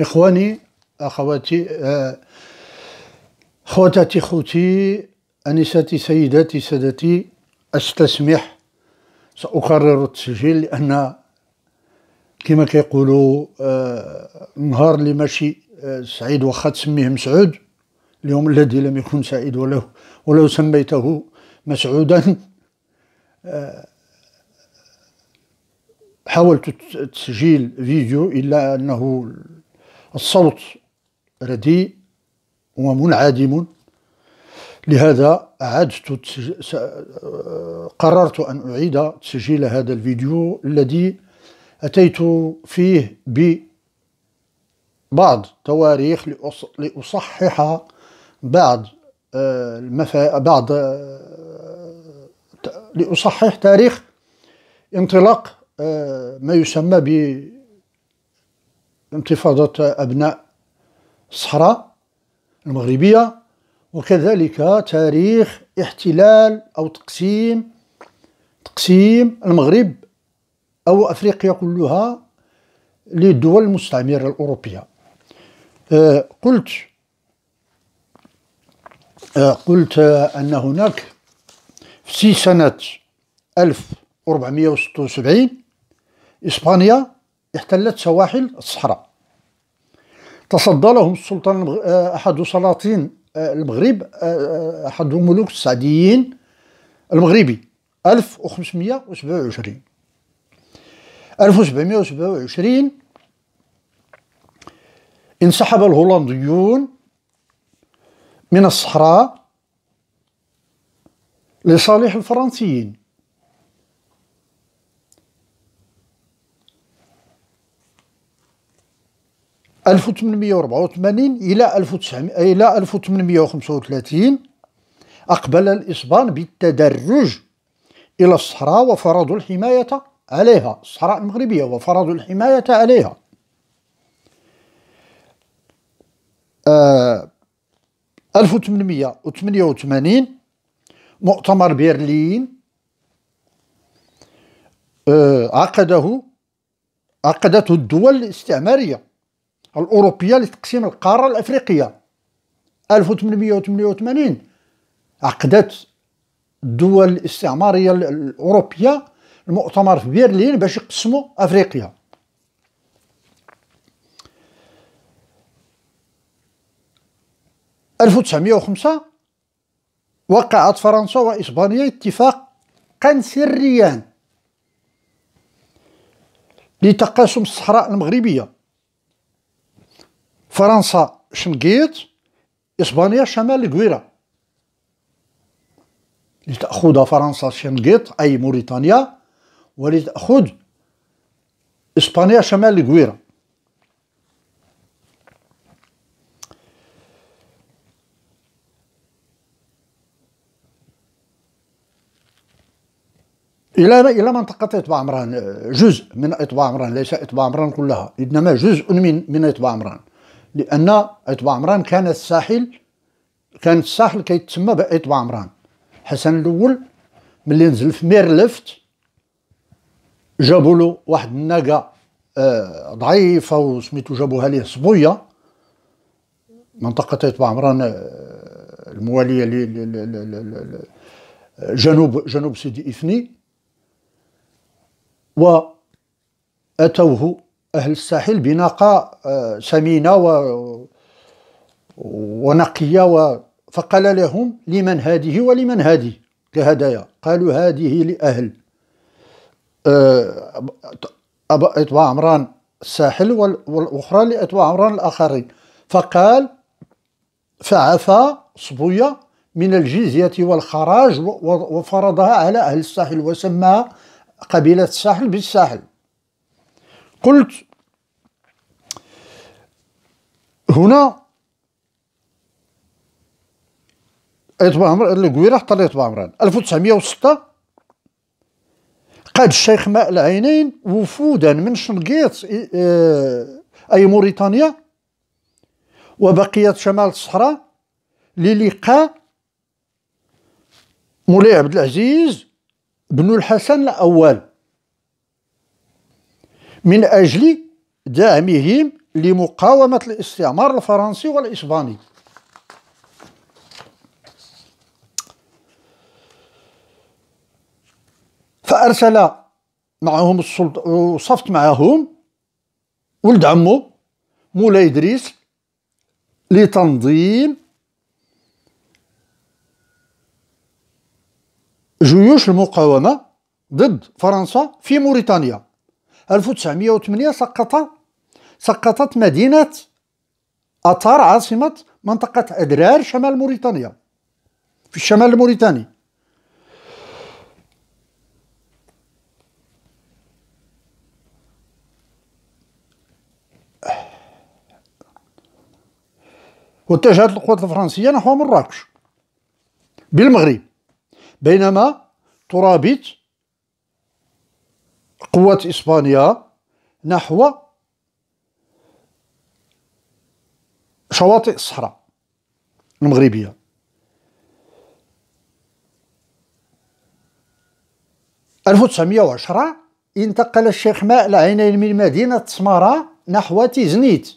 إخواني أخواتي آه، خواتاتي خوتي أنساتي سيداتي سادتي أستسمح سأكرر التسجيل لأن كما كيقولوا النهار آه، اللي ماشي آه، سعيد واخا تسميه مسعود اليوم الذي لم يكن سعيد ولو ولو سميته مسعودا حاولت تسجيل فيديو إلا أنه الصوت رديء ومنعدم لهذا أعدت قررت أن أعيد تسجيل هذا الفيديو الذي أتيت فيه ببعض تواريخ لأصحح بعض آه، المفا... بعض آه، لأصحح تاريخ انطلاق آه، ما يسمى انتفاضة أبناء الصحراء المغربية وكذلك تاريخ احتلال أو تقسيم تقسيم المغرب أو أفريقيا كلها للدول المستعمرة الأوروبية آه، قلت آه، قلت أن هناك في سنة 1476 إسبانيا احتلت سواحل الصحراء تصدى لهم السلطان آه، احد سلاطين آه، المغرب آه، احد ملوك السعديين المغربي 1527 1727 انسحب الهولنديون من الصحراء لصالح الفرنسيين 1884 إلى 1900 إلى 1835 أقبل الإسبان بالتدرج إلى الصحراء وفرضوا الحماية عليها الصحراء المغربية وفرضوا الحماية عليها آه 1888 مؤتمر برلين آه عقده عقدته الدول الاستعمارية الأوروبية لتقسيم القارة الأفريقية 1888 عقدت الدول الاستعمارية الأوروبية المؤتمر في برلين باش يقسموا أفريقيا ألف وخمسة وقعت فرنسا وإسبانيا اتفاقا سريا لتقاسم الصحراء المغربية فرنسا شنقيط اسبانيا شمال قويرة لتأخذ فرنسا شنقيط أي موريتانيا ولتأخذ إسبانيا شمال قويرة الى الى منطقه اطباء عمران آه، جزء من اطباء عمران ليس اطباء عمران كلها انما جزء من من اطباء عمران لان عتبه عمران كان الساحل كان الساحل كيتسمى بعتبه عمران حسن الاول ملي نزل في ميرلفت جابوا له واحد الناقه آه ضعيفه وسميتو جابوها ليه صبويه منطقه عتبه عمران آه المواليه جنوب جنوب سيدي إفني وأتوه أهل الساحل بناقة آه، سمينة و ونقية و فقال لهم لمن هذه ولمن هذه كهدايا قالوا هذه لأهل إطواء آه، عمران الساحل والأخرى لاطباء عمران الآخرين فقال فعفى صبوية من الجزية والخراج وفرضها على أهل الساحل وسماها قبيلة الساحل بالساحل قلت هنا يطبع عمران الكويرة حتى يطبع عمران 1906 قاد الشيخ ماء العينين وفودا من شنقيط أي آه، موريتانيا وبقية شمال الصحراء للقاء مولاي عبد العزيز بن الحسن الأول من أجل دعمهم لمقاومة الاستعمار الفرنسي والإسباني فأرسل معهم السلطة وصفت معهم ولد عمو مولاي إدريس لتنظيم جيوش المقاومة ضد فرنسا في موريتانيا 1908 سقط سقطت مدينة أطار عاصمة منطقة أدرار شمال موريتانيا في الشمال الموريتاني واتجهت القوات الفرنسية نحو مراكش بالمغرب بينما ترابط قوات إسبانيا نحو شواطئ الصحراء المغربية ألف وتسعمية وعشرة انتقل الشيخ ماء العينين من مدينة سمارة نحو تيزنيت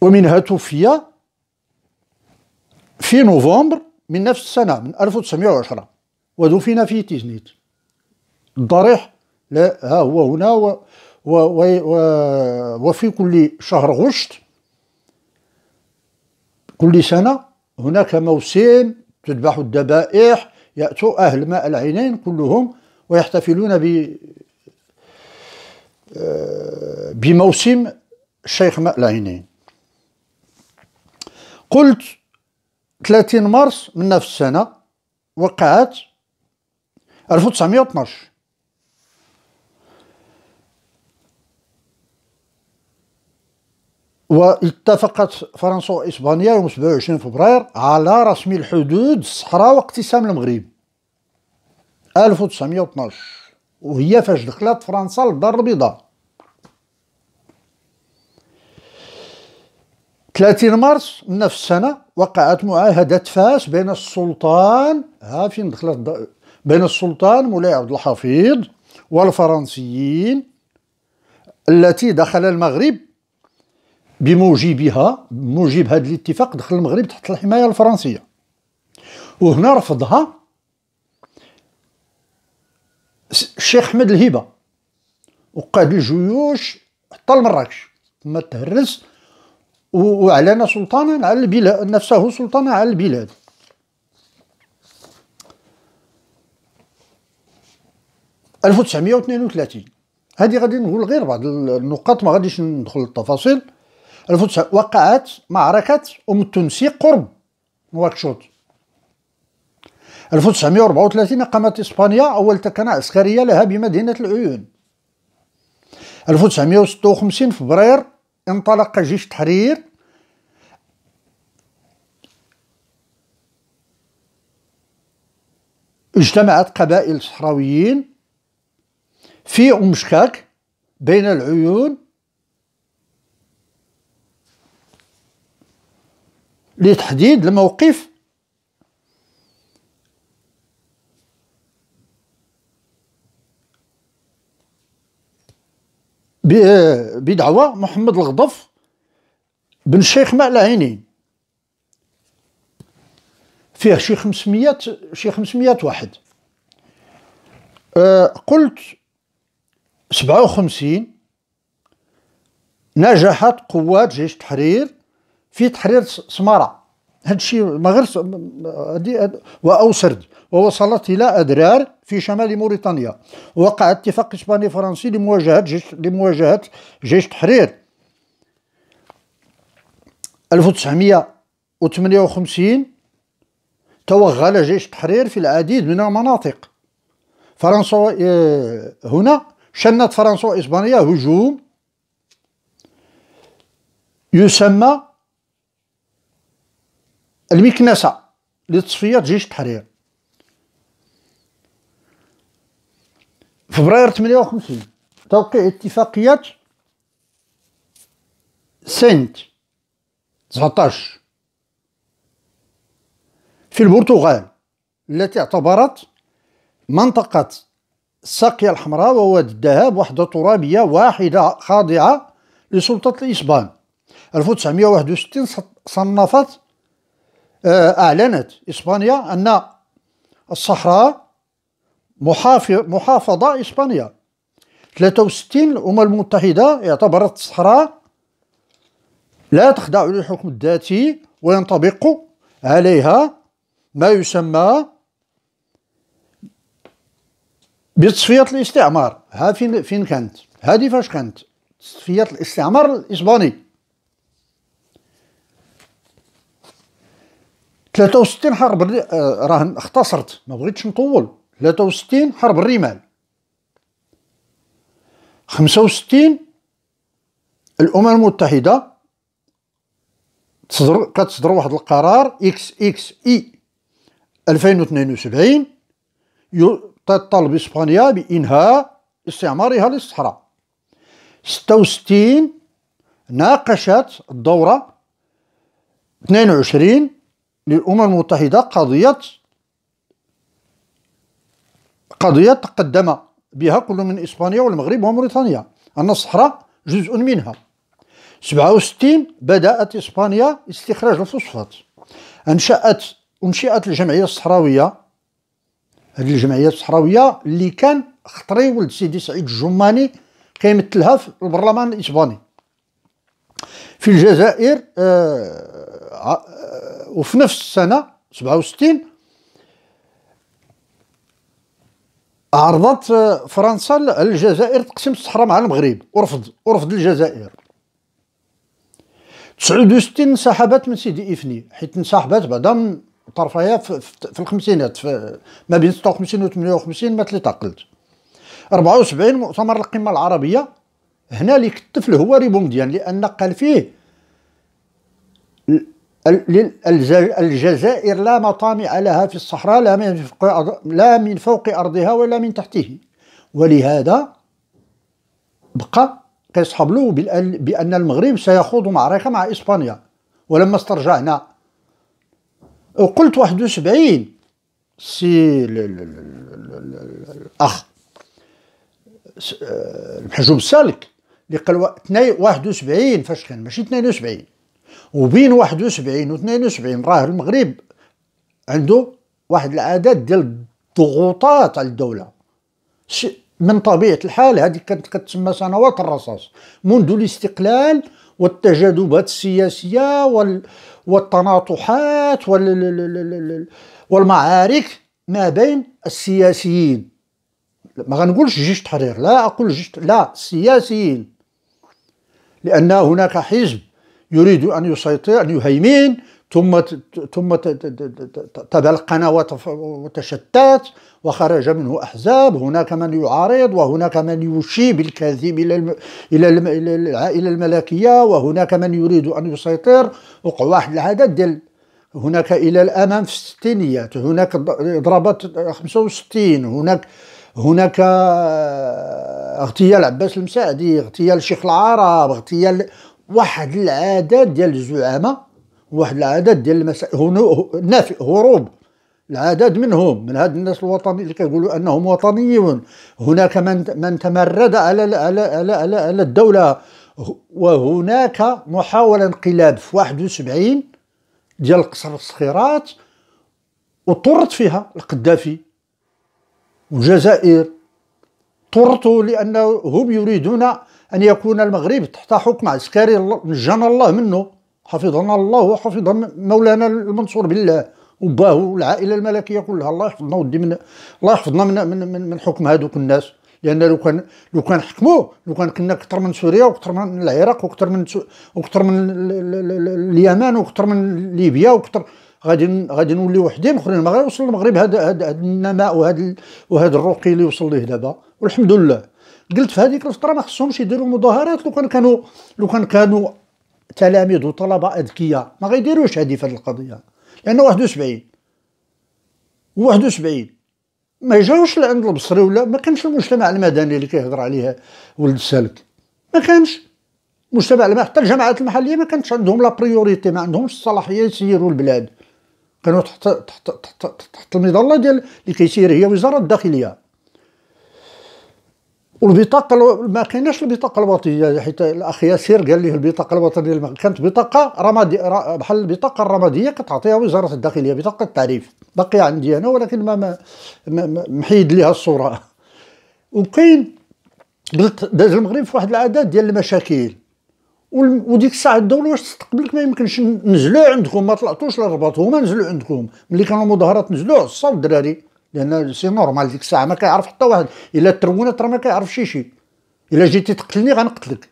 ومنها توفي في نوفمبر من نفس السنة من 1910 ودفن في تيزنيت الضريح لا ها هو هنا و و و و وفي كل شهر غشت كل سنة هناك موسم تذبح الذبائح يأتوا أهل ماء العينين كلهم ويحتفلون ب آه، بموسم الشيخ ماء العينين قلت 30 مارس من نفس السنة وقعت 1912 واتفقت فرنسا واسبانيا يوم 27 فبراير على رسم الحدود الصحراء واقتسام المغرب 1912 وهي فاش دخلت فرنسا للدار البيضاء 30 مارس من نفس السنة وقعت معاهدة فاس بين السلطان ها فين دخلت بين السلطان مولاي عبد الحفيظ والفرنسيين التي دخل المغرب بموجبها بموجب هذا الاتفاق دخل المغرب تحت الحماية الفرنسية وهنا رفضها الشيخ أحمد الهبة وقاد الجيوش حتى لمراكش ثم تهرس وأعلن سلطانا على البلاد نفسه سلطانا على البلاد 1932 هذه غادي نقول غير بعض النقاط ما غاديش ندخل للتفاصيل وقعت معركة أم التونسي قرب نواكشوط 1934 قامت إسبانيا أول تكنة عسكرية لها بمدينة العيون 1956 فبراير انطلق جيش التحرير اجتمعت قبائل صحراويين في أم شكاك بين العيون لتحديد الموقف بدعوى محمد الغضف بن شيخ ماء العينين فيه شي 500 شي 500 واحد آه، قلت 57 نجحت قوات جيش التحرير في تحرير سماره هذا الشيء ما غير واوسرد ووصلت الى ادرار في شمال موريتانيا وقع اتفاق اسباني فرنسي لمواجهه جيش لمواجهه جيش التحرير 1958 توغل جيش التحرير في العديد من المناطق فرنسا آه، هنا شنت فرنسا وإسبانيا هجوم يسمى المكنسة لتصفية جيش التحرير فبراير 58 توقيع اتفاقية سنت 19 في البرتغال التي اعتبرت منطقة الساقية الحمراء وواد الذهب وحدة ترابية واحدة خاضعة لسلطة الإسبان 1961 صنفت آه، أعلنت إسبانيا أن الصحراء محافظة إسبانيا 63 الأمم المتحدة اعتبرت الصحراء لا تخضع للحكم الذاتي وينطبق عليها ما يسمى بتصفيه الاستعمار ها فين فين كانت هذه فاش كانت تصفيه الاستعمار الاسباني 63 حرب آه، راه اختصرت ما بغيتش نطول 63 حرب الرمال 65 الامم المتحده تصدر كتصدر واحد القرار اكس اكس اي 2072 تطالب إسبانيا بإنهاء استعمارها للصحراء 66 ناقشت الدورة 22 للأمم المتحدة قضية قضية تقدم بها كل من إسبانيا والمغرب وموريتانيا أن الصحراء جزء منها 67 بدأت إسبانيا استخراج الفوسفات أنشأت أنشئت الجمعية الصحراوية هذه الجمعيه الصحراويه اللي كان خطري ولد سيدي سعيد الجماني كيمثلها في البرلمان الاسباني في الجزائر آه, آه، وفي نفس السنه 67 عرضت آه، فرنسا الجزائر تقسيم الصحراء مع المغرب ورفض ورفض الجزائر 69 انسحبت من سيدي افني حيت انسحبت بعدا طرفايا في, الخمسينات ما بين 56 و 58 ما تعقلت 74 مؤتمر القمه العربيه هنا اللي كتف هو ريبومديان يعني لان قال فيه الجزائر لا مطامع لها في الصحراء لا من فوق لا من فوق ارضها ولا من تحته ولهذا بقى قيس له بان المغرب سيخوض معركه مع اسبانيا ولما استرجعنا وقلت 71 سي الاخ آه، المحجوب السالك اللي قال 71 فاش كان ماشي 72 وبين 71 و 72 راه المغرب عنده واحد العدد ديال الضغوطات على الدوله من طبيعه الحال هذه كانت كتسمى سنوات الرصاص منذ الاستقلال والتجاذبات السياسيه وال والتناطحات وال والمعارك ما بين السياسيين ما غنقولش جيش تحرير لا اقول جيش لا السياسيين لان هناك حزب يريد ان يسيطر ان يهيمن ثم ثم القنوات وتشتت وخرج منه احزاب هناك من يعارض وهناك من يشي بالكاذب الى الى العائله الملكيه وهناك من يريد ان يسيطر وقع واحد العدد ديال هناك الى الامام في الستينيات هناك ضربات 65 هناك هناك آه، اغتيال عباس المساعدي اغتيال شيخ العرب اغتيال واحد العدد ديال الزعماء واحد العدد ديال المسائل هروب العدد منهم من هاد الناس الوطني اللي كيقولوا انهم وطنيون هناك من من تمرد على على على على, على الدوله وهناك محاولة انقلاب في 71 ديال قصر الصخيرات وطرت فيها القذافي والجزائر طرتوا لأنهم يريدون أن يكون المغرب تحت حكم عسكري نجانا الله منه حفظنا الله وحفظ مولانا المنصور بالله وباه والعائله الملكيه كلها الله يحفظنا ودي من الله يحفظنا من من من, من حكم هذوك الناس لان لو كان لو كان حكموه لو كان كنا اكثر من سوريا واكثر من العراق واكثر من واكثر من اليمن واكثر من ليبيا واكثر غادي غادي نولي وحدين اخرين ما غيوصل المغرب هذا هذا النماء وهذا وهذا الرقي اللي وصل ليه دابا والحمد لله قلت في هذيك الفتره ما خصهمش يديروا مظاهرات لو كان كانوا لو كان كانوا تلاميذ وطلبه اذكياء ما غيديروش هذه في القضيه لانه 71 71 ما جاوش لعند البصري ولا ما كانش المجتمع المدني اللي كيهضر عليه ولد السالك ما كانش المجتمع المدني حتى الجماعات المحليه ما كانتش عندهم لا بريوريتي ما عندهمش الصلاحيه يسيروا البلاد كانوا تحت تحت تحت, تحت المظله ديال اللي كيسير هي وزاره الداخليه والبطاقه ما كايناش البطاقه الوطنيه يعني حيت الاخ ياسير قال لي البطاقه الوطنيه المغرب كانت بطاقه رمادي بحال البطاقه الرماديه كتعطيها وزاره الداخليه بطاقه التعريف باقيه عندي انا ولكن ما, ما, ما محيد ليها الصوره وكاين قلت داز المغرب في واحد العدد ديال المشاكل وديك الساعه الدوله واش تستقبلك ما يمكنش نزلوا عندكم ما طلعتوش للرباط هما نزلوا عندكم ملي كانوا مظاهرات نزلوا الصوت الدراري لان سي نورمال ديك الساعه ما كيعرف حتى واحد الا ترونت راه ما كيعرف شي شي الا جيتي تقتلني غنقتلك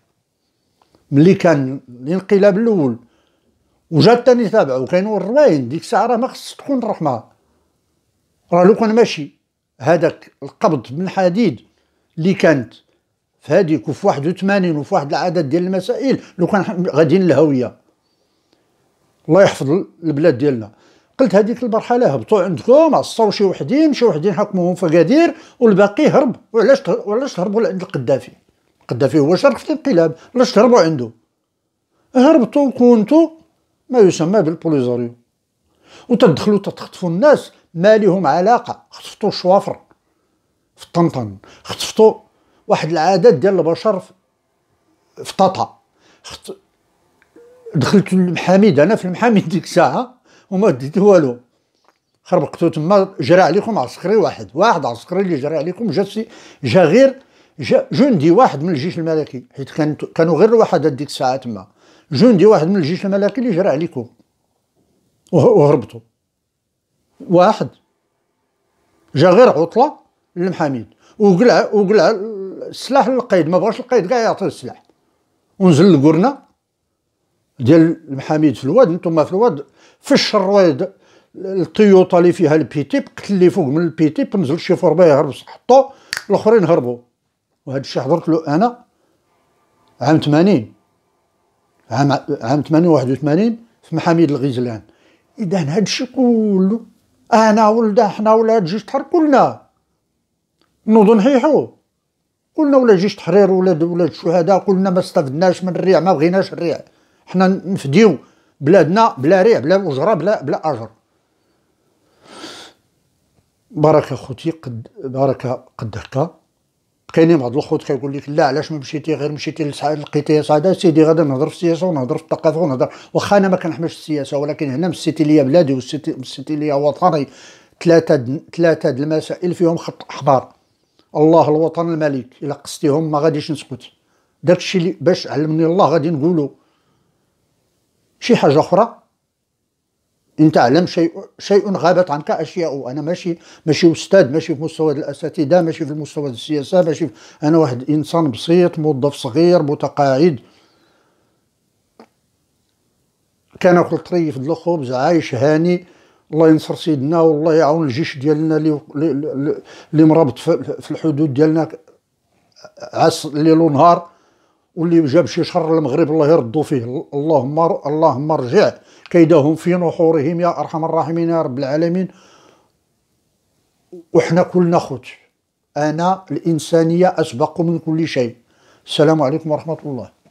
ملي كان الانقلاب الاول وجا الثاني تابعو كانوا الرواين ديك الساعه راه ما خص تكون الرحمه راه لو كان ماشي هذاك القبض من حديد اللي كانت في هذيك وفي 81 وفي واحد العدد ديال المسائل لو كان غاديين للهويه الله يحفظ البلاد ديالنا قلت هذيك المرحله هبطوا عندكم عصروا شي وحدين شي وحدين حكموهم في اكادير والباقي هرب وعلاش وعلاش تهربوا لعند القدافي القدافي هو شارك في الانقلاب علاش تهربوا عنده هربتوا كنتوا ما يسمى بالبوليزاريو وتدخلوا تخطفوا الناس ما لهم علاقه خطفتوا الشوافر في الطنطن خطفتوا واحد العدد ديال البشر في طاطا خط... دخلت المحامي انا في المحامي ديك الساعه وما ديت والو خربقتو تما جرى عليكم عسكري واحد واحد عسكري اللي جرى عليكم جا سي جا غير جا جندي واحد من الجيش الملكي حيت كان كانوا غير واحد ديك الساعه تما جندي واحد من الجيش الملكي اللي جرى عليكم وهربتوا واحد جا غير عطله للمحامين وقلع وقلع السلاح للقيد ما بغاش القيد كاع يعطيه السلاح ونزل لقرنا ديال المحاميد في الواد نتوما في الواد في الشرويد الطيوطه اللي فيها البيتيب قتل اللي فوق من البيتيب نزل شي فوربا يهرب حطو الاخرين هربوا وهذا الشيء حضرت له انا عام 80 عام عام 80 81 في محاميد الغزلان اذا هذا الشيء كله انا ولد حنا ولاد جيش تحرير كلنا نوضو نحيحو قلنا ولا جيش تحرير ولاد ولاد الشهداء قلنا ما استفدناش من الريع ما بغيناش الريع حنا نفديو بلادنا بلا ريع بلا اجره بلا بلا اجر بارك خوتي قد بارك قد هكا كاينين بعض الخوت كيقول لك لا علاش ما مشيتي غير مشيتي لسعاد لقيتي سعاده سيدي غادي نهضر في السياسه ونهضر في الثقافه ونهضر واخا انا ما كنحملش السياسه ولكن هنا مسيتي ليا بلادي ومسيتي ليا وطني ثلاثه ثلاثه د المسائل فيهم خط احمر الله الوطن الملك الا قصتيهم ما غاديش نسكت داكشي اللي باش علمني الله غادي نقولو شي حاجه اخرى ان تعلم شيء شيء غابت عنك اشياء انا ماشي ماشي استاذ ماشي في مستوى الاساتذه ماشي في المستوى السياسه ماشي في انا واحد انسان بسيط موظف صغير متقاعد اكل طريف الخبز عايش هاني الله ينصر سيدنا والله يعاون الجيش ديالنا اللي مرابط في الحدود ديالنا عاس ليل ونهار واللي جاب شي شر المغرب الله يردو فيه اللهم اللهم ارجع كيدهم في نحورهم يا ارحم الراحمين يا رب العالمين وحنا كلنا خوت انا الانسانيه اسبق من كل شيء السلام عليكم ورحمه الله